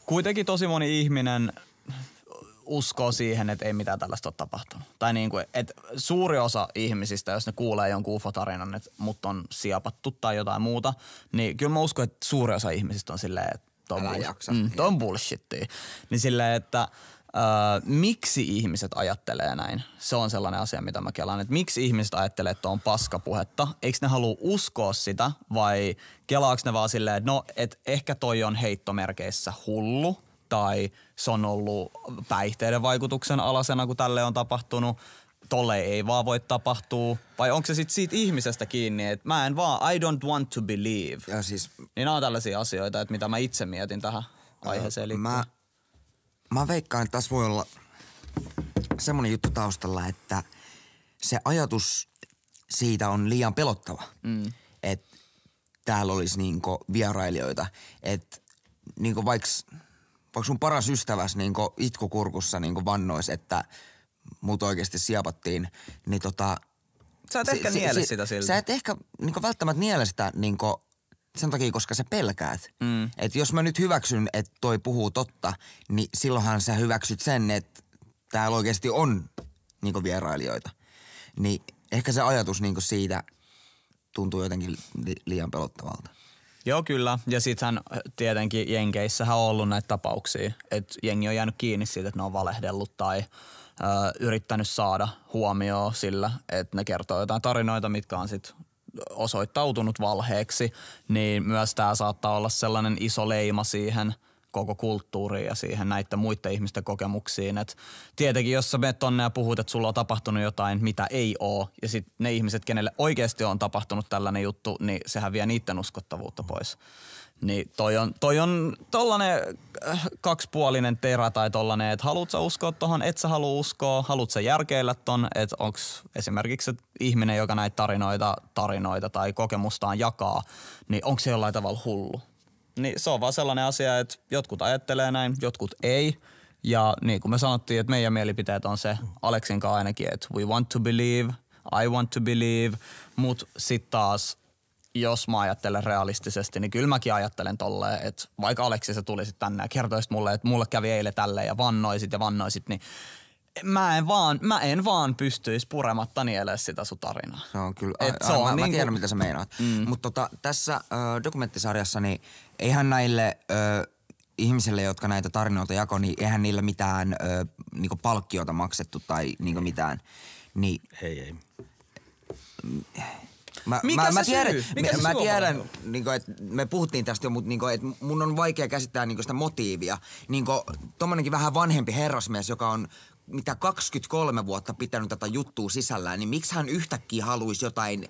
kuitenkin tosi moni ihminen uskoo siihen, että ei mitään tällaista ole tapahtunut. Tai niin kuin, että suuri osa ihmisistä, jos ne kuulee jonkun UFO-tarinan, että mut on siapattu tai jotain muuta, niin kyllä mä uskon, että suuri osa ihmisistä on silleen, että toi mm, on, bullshit. Mm, on Niin silleen, että Öö, miksi ihmiset ajattelee näin? Se on sellainen asia, mitä mä kelaan. Että miksi ihmiset ajattelee, että on paskapuhetta? Eikö ne halua uskoa sitä vai kelaako ne vaan silleen, että no, että ehkä toi on heittomerkeissä hullu tai – se on ollut päihteiden vaikutuksen alasena, kun tälle on tapahtunut tolle ei vaan voi tapahtua? Vai onko se sitten siitä ihmisestä kiinni, että mä en vaan, I don't want to believe. Ja siis, niin nämä on tällaisia asioita, että mitä mä itse mietin tähän aiheeseen liittyen. Mä, mä veikkaan, että tässä voi olla semmoinen juttu taustalla, että se ajatus siitä on liian pelottava. Mm. Että täällä olisi niinku vierailijoita. Että niinku vaikka vaikka sun paras ystäväs niin itkukurkussa niin vannois, että mut oikeasti siepattiin, niin tota... Sä et si, ehkä si, niele si, sitä silti. Sä et ehkä niin välttämättä niele sitä niin kuin, sen takia, koska sä pelkäät. Mm. Että jos mä nyt hyväksyn, että toi puhuu totta, niin silloinhan sä hyväksyt sen, että täällä oikeasti on niin vierailijoita. Niin ehkä se ajatus niin siitä tuntuu jotenkin li- liian pelottavalta. Joo, kyllä. Ja sittenhän tietenkin Jenkeissähän on ollut näitä tapauksia, että jengi on jäänyt kiinni siitä, että ne on valehdellut tai ö, yrittänyt saada huomioon sillä, että ne kertoo jotain tarinoita, mitkä on sitten osoittautunut valheeksi, niin myös tämä saattaa olla sellainen iso leima siihen – koko kulttuuriin ja siihen näiden muiden ihmisten kokemuksiin. Et tietenkin, jos sä menet tonne ja puhut, että sulla on tapahtunut jotain, mitä ei ole, ja sitten ne ihmiset, kenelle oikeasti on tapahtunut tällainen juttu, niin sehän vie niiden uskottavuutta pois. Niin toi on, toi on tollanen äh, kaksipuolinen terä tai tollanen, että haluut sä uskoa tohon, et sä halua uskoa, haluut sä järkeillä ton, että onks esimerkiksi ihminen, joka näitä tarinoita, tarinoita tai kokemustaan jakaa, niin onko se jollain tavalla hullu? niin se on vaan sellainen asia, että jotkut ajattelee näin, jotkut ei. Ja niin kuin me sanottiin, että meidän mielipiteet on se Aleksin kanssa ainakin, että we want to believe, I want to believe, mutta sitten taas jos mä ajattelen realistisesti, niin kyllä mäkin ajattelen tolleen, että vaikka Aleksi se tulisi tänne ja kertoisit mulle, että mulle kävi eilen tälleen ja vannoisit ja vannoisit, niin mä en vaan, mä en vaan pystyisi purematta nielee sitä sun tarinaa. Se on kyllä, Et a, se on mä, niin mä niinku tiedän kuin... mitä sä meinaat. Mm. Mutta tota, tässä ö, dokumenttisarjassa niin eihän näille ö, ihmisille, jotka näitä tarinoita jako, niin eihän niillä mitään ö, niinku palkkiota maksettu tai niinku mitään. Niin, Ei, ei. Mä, Mikä mä, se mä tiedän, Mikä mä, se mä tiedän on? niin kuin, että me puhuttiin tästä jo, mutta niin kuin, että mun on vaikea käsittää niin sitä motiivia. Niin Tuommoinenkin vähän vanhempi herrasmies, joka on mitä 23 vuotta pitänyt tätä juttua sisällään, niin miksi hän yhtäkkiä haluaisi jotain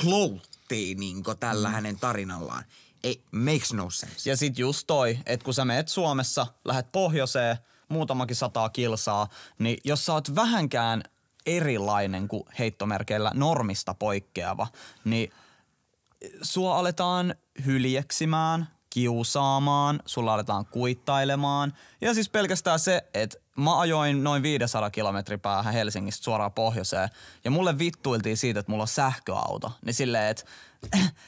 clout tehtiin niin tällä mm. hänen tarinallaan. Ei, makes no sense. Ja sit just toi, että kun sä meet Suomessa, lähet pohjoiseen, muutamakin sataa kilsaa, niin jos sä oot vähänkään erilainen kuin heittomerkeillä normista poikkeava, niin sua aletaan hyljeksimään – kiusaamaan, sulla aletaan kuittailemaan. Ja siis pelkästään se, että mä ajoin noin 500 kilometri päähän Helsingistä suoraan pohjoiseen. Ja mulle vittuiltiin siitä, että mulla on sähköauto. Niin silleen, että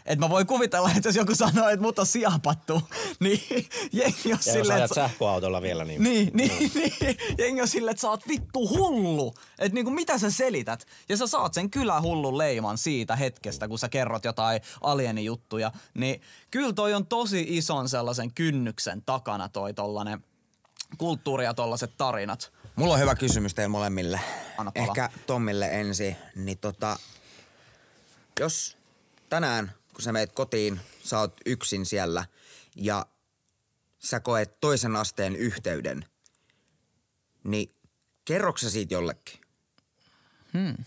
et mä voin kuvitella, että jos joku sanoo, että mut on siapattu, niin jengi on ja silleen... jos sähköautolla vielä, niin... Niin, niin, niin, niin jengi on silleen, että sä oot vittu hullu. Että niinku mitä sä selität? Ja sä saat sen kyllä hullun leiman siitä hetkestä, kun sä kerrot jotain alienijuttuja. Niin kyllä toi on tosi ison sellaisen kynnyksen takana toi tollanen kulttuuri ja tollaset tarinat. Mulla on hyvä kysymys teille molemmille. Anna pala. Ehkä Tommille ensin. Niin tota, jos tänään, kun sä meet kotiin, sä oot yksin siellä ja sä koet toisen asteen yhteyden, niin sä siitä jollekin? Hmm.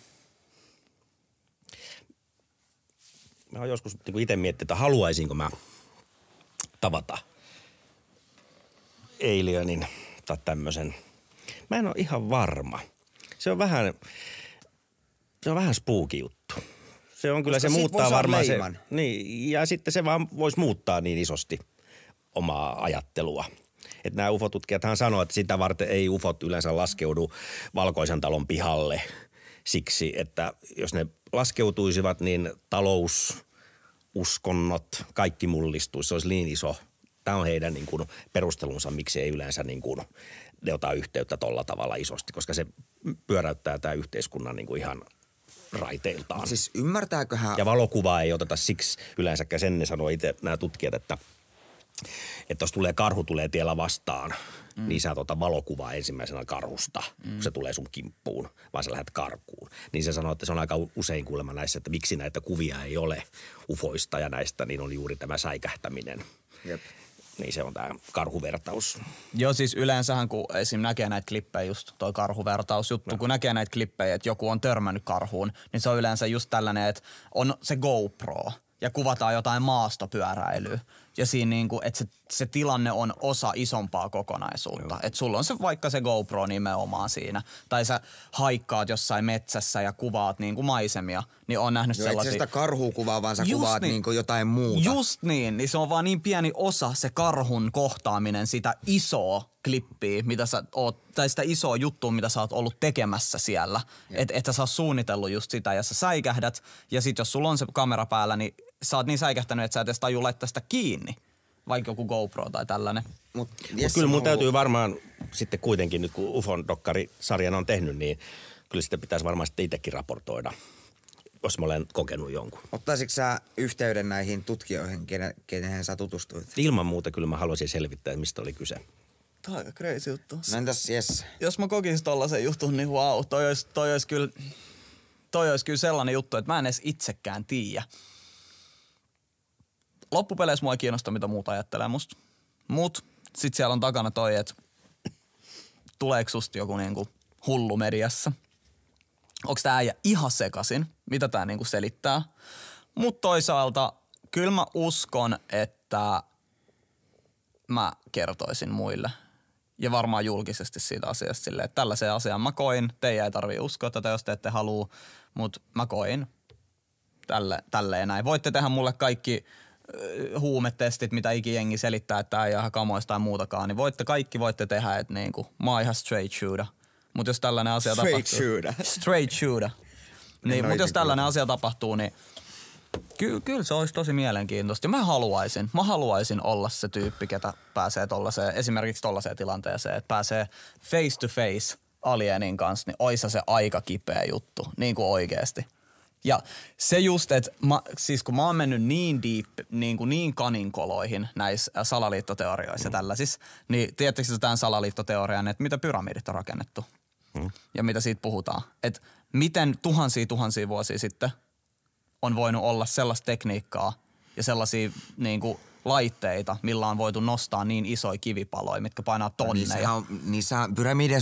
Mä oon joskus niin itse miettinyt, että haluaisinko mä tavata alienin tai tämmöisen. Mä en ole ihan varma. Se on vähän, se on vähän spooki se on kyllä, Koska se muuttaa varmaan se. Niin, ja sitten se vaan voisi muuttaa niin isosti omaa ajattelua. Että nämä ufotutkijathan sanoo, että sitä varten ei ufot yleensä laskeudu valkoisen talon pihalle siksi, että jos ne laskeutuisivat, niin talous, uskonnot, kaikki mullistuisi. Se olisi niin iso. Tämä on heidän niin kuin perustelunsa, miksi ei yleensä niin kuin ne ottaa yhteyttä tolla tavalla isosti, koska se pyöräyttää tämä yhteiskunnan niin kuin ihan – raiteiltaan. Mut siis ymmärtääköhän... Ja valokuvaa ei oteta siksi yleensäkään, sen ne sanoo itse nämä tutkijat, että että jos tulee karhu tulee tiellä vastaan, mm. niin sä tota valokuvaa ensimmäisenä karhusta, mm. kun se tulee sun kimppuun, vaan sä lähdet karkuun. Niin se sanoo, että se on aika usein kuulemma näissä, että miksi näitä kuvia ei ole ufoista ja näistä, niin on juuri tämä säikähtäminen. Jep. Niin se on tämä karhuvertaus. Joo, siis yleensähän kun esim. näkee näitä klippejä, just toi karhuvertausjuttu, no. kun näkee näitä klippejä, että joku on törmännyt karhuun, niin se on yleensä just tällainen, että on se GoPro ja kuvataan jotain maastopyöräilyä ja siinä niin kuin, että se, se tilanne on osa isompaa kokonaisuutta. Joo. Et sulla on se vaikka se GoPro nimenomaan siinä. Tai sä haikkaat jossain metsässä ja kuvaat niin kuin maisemia, niin on nähnyt Joo, sellaisia. Joo, sitä kuvaa, vaan sä Just kuvaat niin, niin kuin jotain muuta. Just niin, niin se on vaan niin pieni osa se karhun kohtaaminen sitä isoa klippiä, mitä sä oot, tai sitä isoa juttua, mitä sä oot ollut tekemässä siellä. Että et sä oot suunnitellut just sitä ja sä säikähdät ja sit jos sulla on se kamera päällä, niin sä oot niin säikähtänyt, että sä et edes tajua laittaa sitä kiinni. Vaikka joku GoPro tai tällainen. Mut, yes, Mut kyllä mun täytyy varmaan sitten kuitenkin nyt, kun Ufon dokkarisarjan on tehnyt, niin kyllä sitä pitäisi varmaan sitten itsekin raportoida jos mä olen kokenut jonkun. Ottaisitko sä yhteyden näihin tutkijoihin, kenen, kenen sä tutustuit? Ilman muuta kyllä mä haluaisin selvittää, mistä oli kyse. Tämä on aika crazy juttu. No entäs yes. Jos mä kokisin tollasen jutun, niin wow, toi olisi, toi olisi kyllä, toi olisi kyllä sellainen juttu, että mä en edes itsekään tiedä loppupeleissä mua ei kiinnosta, mitä muuta ajattelee musta. Mut sit siellä on takana toi, että tuleeko susta joku niinku hullu mediassa. Onko tämä äijä ihan sekasin? Mitä tämä niinku selittää? mut toisaalta kyllä mä uskon, että mä kertoisin muille. Ja varmaan julkisesti siitä asiasta silleen, että tällaiseen asiaan mä koin. Teidän ei tarvii uskoa tätä, jos te ette halua, mutta mä koin tälle, tälleen näin. Voitte tehdä mulle kaikki Äh, huumetestit, mitä ikijengi selittää, että ei ihan kamoista tai muutakaan, niin voitte, kaikki voitte tehdä, että niin kuin, mä oon ihan straight shooter. Mutta jos tällainen asia straight tapahtuu... Shooter. Straight shooter. niin, mutta jos tällainen asia tapahtuu, niin Ky- kyllä se olisi tosi mielenkiintoista. Mä haluaisin, mä haluaisin olla se tyyppi, ketä pääsee tollaiseen, esimerkiksi tollaiseen tilanteeseen, että pääsee face to face alienin kanssa, niin oisa se aika kipeä juttu, niin kuin oikeasti. Ja se just, että mä, siis kun mä oon mennyt niin deep, niin, kuin niin kaninkoloihin näissä äh, salaliittoteorioissa mm. tällaisissa, niin tiedättekö tämän salaliittoteorian, että mitä pyramidit on rakennettu mm. ja mitä siitä puhutaan. Että miten tuhansia tuhansia vuosia sitten on voinut olla sellaista tekniikkaa, ja sellaisia niin kuin, laitteita, millä on voitu nostaa niin isoja kivipaloja, mitkä painaa no tonneja. Niissä on, niissähän,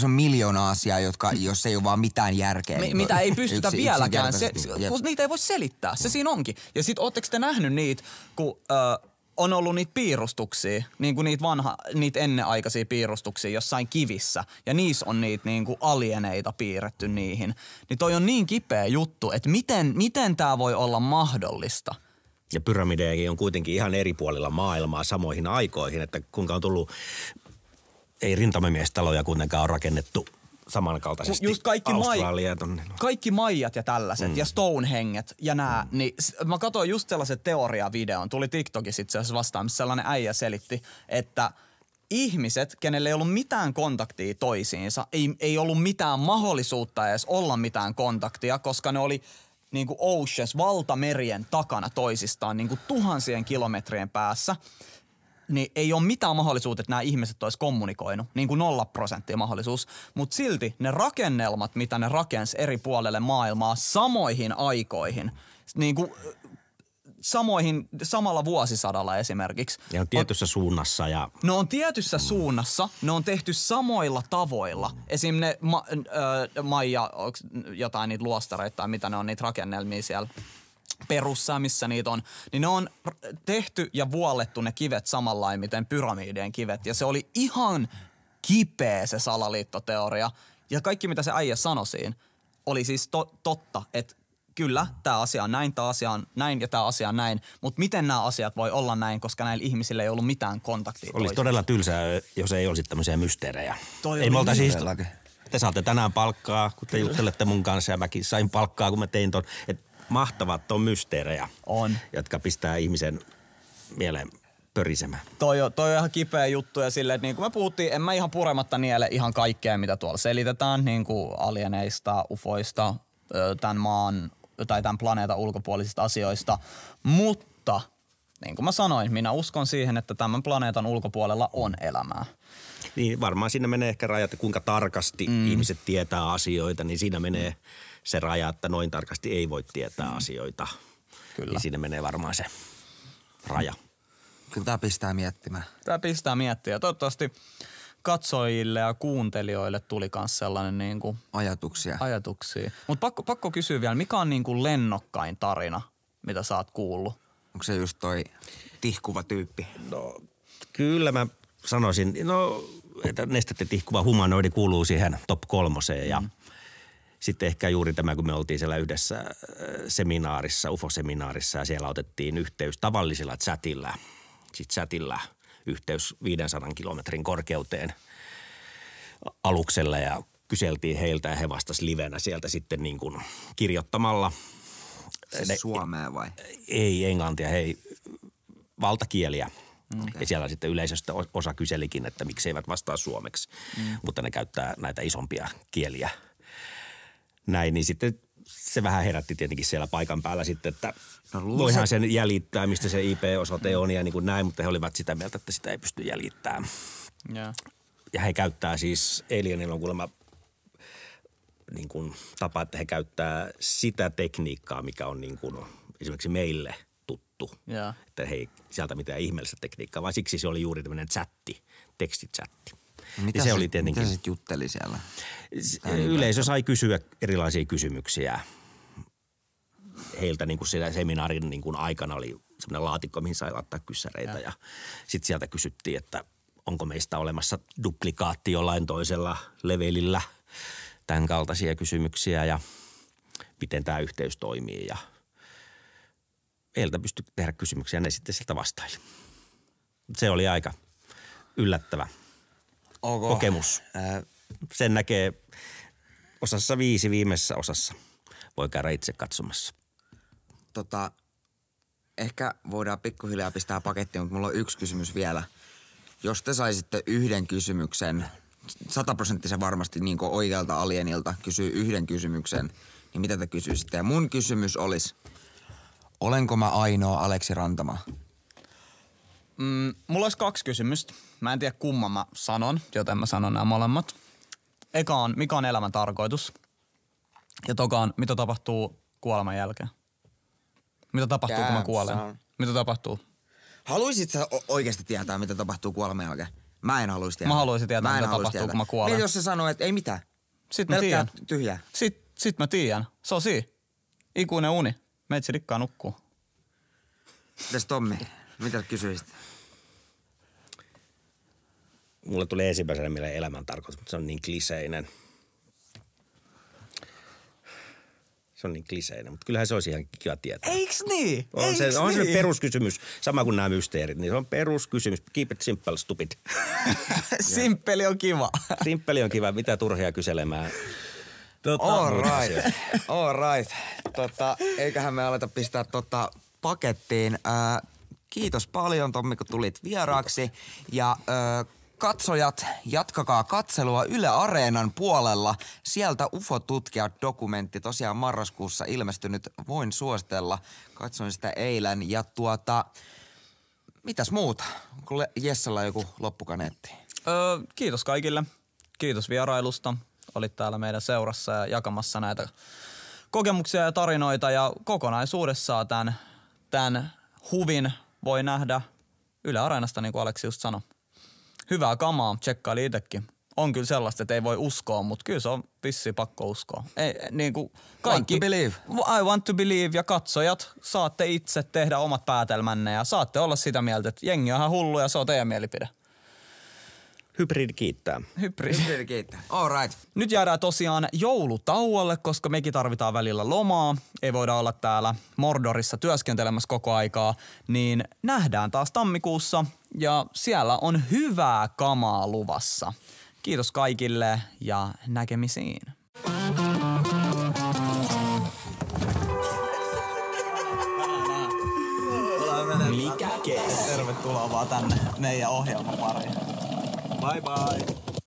on miljoona asiaa, jotka, jos ei ole vaan mitään järkeä. Me, niin mitä ei pystytä yksi, vieläkään. Se, se, niitä ei voi selittää. Se siinä onkin. Ja sit ootteko te nähnyt niitä, kun... Ö, on ollut niitä piirustuksia, niin kuin niitä, vanha, niitä ennenaikaisia piirustuksia jossain kivissä, ja niissä on niitä niin kuin alieneita piirretty niihin. Niin toi on niin kipeä juttu, että miten, miten tämä voi olla mahdollista – ja pyramidejakin on kuitenkin ihan eri puolilla maailmaa samoihin aikoihin, että kuinka on tullut, ei rintamimiestaloja kuitenkaan ole rakennettu samankaltaisesti. Just kaikki, mai, kaikki maijat ja tällaiset mm. ja Stonehenget ja nää. Mm. Niin, mä katsoin just sellaisen teoriavideon, tuli TikTokissa itse asiassa vastaan, missä sellainen äijä selitti, että – ihmiset, kenelle ei ollut mitään kontaktia toisiinsa, ei, ei ollut mitään mahdollisuutta edes olla mitään kontaktia, koska ne oli niin kuin oceans, valtamerien takana toisistaan niin kuin tuhansien kilometrien päässä, niin ei ole mitään mahdollisuutta, että nämä ihmiset olisi kommunikoinut, niin kuin nolla prosenttia mahdollisuus. Mutta silti ne rakennelmat, mitä ne rakensi eri puolelle maailmaa samoihin aikoihin, niin kuin samoihin, samalla vuosisadalla esimerkiksi. Ja on tietyssä on, suunnassa. Ja... Ne on tietyssä mm. suunnassa, ne on tehty samoilla tavoilla. Esim. ne ma, äh, Maija, jotain niitä luostareita tai mitä ne on niitä rakennelmia siellä perussa, missä niitä on, niin ne on tehty ja vuolettu ne kivet samalla miten pyramiidien kivet. Ja se oli ihan kipeä se salaliittoteoria. Ja kaikki, mitä se äijä sanoi siinä, oli siis to- totta, että kyllä, tämä asia on näin, tämä asia on näin ja tämä asia on näin, mutta miten nämä asiat voi olla näin, koska näillä ihmisillä ei ollut mitään kontaktia Olisi toisiin. todella tylsää, jos ei olisi tämmöisiä mysteerejä. Toi ei me niin siis... Te saatte tänään palkkaa, kun te juttelette mun kanssa ja mäkin sain palkkaa, kun mä tein ton. Et mahtavat on mysteerejä, on. jotka pistää ihmisen mieleen pörisemään. Toi on, toi on ihan kipeä juttu ja silleen, niin kuin me puhuttiin, en mä ihan purematta niele ihan kaikkea, mitä tuolla selitetään, niin kuin alieneista, ufoista, tämän maan tai tämän planeetan ulkopuolisista asioista, mutta niin kuin mä sanoin, minä uskon siihen, että tämän planeetan ulkopuolella on elämää. Niin, varmaan siinä menee ehkä raja, että kuinka tarkasti mm. ihmiset tietää asioita, niin siinä menee se raja, että noin tarkasti ei voi tietää mm. asioita. Niin Kyllä. Niin siinä menee varmaan se raja. Kyllä tämä pistää miettimään. Tämä pistää miettimään. Toivottavasti katsojille ja kuuntelijoille tuli myös sellainen niin kuin ajatuksia. ajatuksia. Mutta pakko, pakko kysyä vielä, mikä on niin kuin lennokkain tarina, mitä sä oot kuullut? Onko se just toi tihkuva tyyppi? No kyllä mä sanoisin, no että nestette tihkuva humanoidi kuuluu siihen top kolmoseen ja mm. sitten ehkä juuri tämä, kun me oltiin siellä yhdessä äh, seminaarissa, UFO-seminaarissa ja siellä otettiin yhteys tavallisella chatilla, sit siis chatilla – yhteys 500 kilometrin korkeuteen aluksella ja kyseltiin heiltä ja he vastasi livenä sieltä sitten niin kuin kirjoittamalla. Siis Suomea vai? Ei, englantia, hei, valtakieliä. Okay. Mm. Ja siellä sitten yleisöstä osa kyselikin, että miksi eivät vastaa suomeksi, mm. mutta ne käyttää näitä isompia kieliä. Näin, niin sitten se vähän herätti tietenkin siellä paikan päällä sitten, että no, voihan sen jäljittää, mistä se IP-osoite on ja niin kuin näin, mutta he olivat sitä mieltä, että sitä ei pysty jäljittämään. Ja, Ja he käyttää siis, Alienilla on kuulemma niin kuin tapa, että he käyttää sitä tekniikkaa, mikä on niin kuin esimerkiksi meille tuttu. Ja. Että hei, sieltä mitään ihmeellistä tekniikkaa, vaan siksi se oli juuri tämmöinen chatti, tekstichatti. Mitä ja se, se oli tietenkin. Mitä sitten jutteli siellä? Yleisö sai kysyä erilaisia kysymyksiä heiltä niin kuin siellä seminaarin niin kuin aikana oli semmoinen laatikko, mihin sai laittaa kyssäreitä. Ja, ja sitten sieltä kysyttiin, että onko meistä olemassa duplikaatti jollain toisella levelillä, tämän kaltaisia kysymyksiä ja miten tämä yhteys toimii. Ja heiltä pystyi tehdä kysymyksiä, ne sitten sieltä vastaili. Se oli aika yllättävä okay. kokemus. Sen näkee osassa viisi viimeisessä osassa. Voi käydä itse katsomassa. Tota, ehkä voidaan pikkuhiljaa pistää pakettiin, mutta mulla on yksi kysymys vielä. Jos te saisitte yhden kysymyksen, sataprosenttisen varmasti niin oikealta alienilta kysyy yhden kysymyksen, niin mitä te kysyisitte? Ja mun kysymys olisi, olenko mä ainoa Aleksi Rantama? Mm, mulla olisi kaksi kysymystä. Mä en tiedä kumman mä sanon, joten mä sanon nämä molemmat. Eka on, mikä on elämän tarkoitus? Ja toka on, mitä tapahtuu kuoleman jälkeen? Mitä tapahtuu, Damn, kun mä kuolen? Son. Mitä tapahtuu? Haluaisit sä o- oikeasti tietää, mitä tapahtuu kuoleman jälkeen? Mä en haluaisi tietää. Mä haluaisin tietää, mä mitä tapahtuu, tietää. kun mä kuolen. Niin jos se sanoo, että ei mitään. Sitten mä tiedän. tyhjää. Sitten sit mä tiedän. Se on siinä. Ikuinen uni. Meitsi rikkaa nukkuu. Mitäs Tommi? Mitä kysyisit? mulle tuli ensimmäisenä mieleen tarkoitus, mutta se on niin kliseinen. Se on niin kliseinen, mutta kyllähän se olisi ihan kiva tietää. Eiks niin? On, Eiks se, niin? on se peruskysymys, sama kuin nämä mysteerit, niin se on peruskysymys. Keep it simple, stupid. Simppeli on kiva. Simppeli on kiva, mitä turhia kyselemään. Tota, All right. All right. Tota, eiköhän me aleta pistää tota pakettiin. Äh, kiitos paljon Tommi, kun tulit vieraaksi. Ja äh, Katsojat, jatkakaa katselua Yle Areenan puolella. Sieltä UFO-tutkijat-dokumentti tosiaan marraskuussa ilmestynyt. Voin suositella. Katsoin sitä eilen ja tuota... Mitäs muuta? Onko Jessalla joku loppukaneetti? Öö, kiitos kaikille. Kiitos vierailusta. Olit täällä meidän seurassa ja jakamassa näitä kokemuksia ja tarinoita. Ja kokonaisuudessaan tämän, tämän huvin voi nähdä Yle Areenasta, niin kuin Aleksi just sanoi hyvää kamaa, tsekkaili itsekin. On kyllä sellaista, että ei voi uskoa, mutta kyllä se on vissi pakko uskoa. Ei, niin kuin kaikki, want to believe. I want to believe ja katsojat saatte itse tehdä omat päätelmänne ja saatte olla sitä mieltä, että jengi on ihan hullu ja se on teidän mielipide. Hybrid kiittää. Hybrid. Hybrid kiittää. All right. Nyt jäädään tosiaan joulutauolle, koska mekin tarvitaan välillä lomaa. Ei voida olla täällä Mordorissa työskentelemässä koko aikaa. Niin nähdään taas tammikuussa ja siellä on hyvää kamaa luvassa. Kiitos kaikille ja näkemisiin. Mikä kes? Tervetuloa vaan tänne meidän ohjelman pariin. Bye-bye.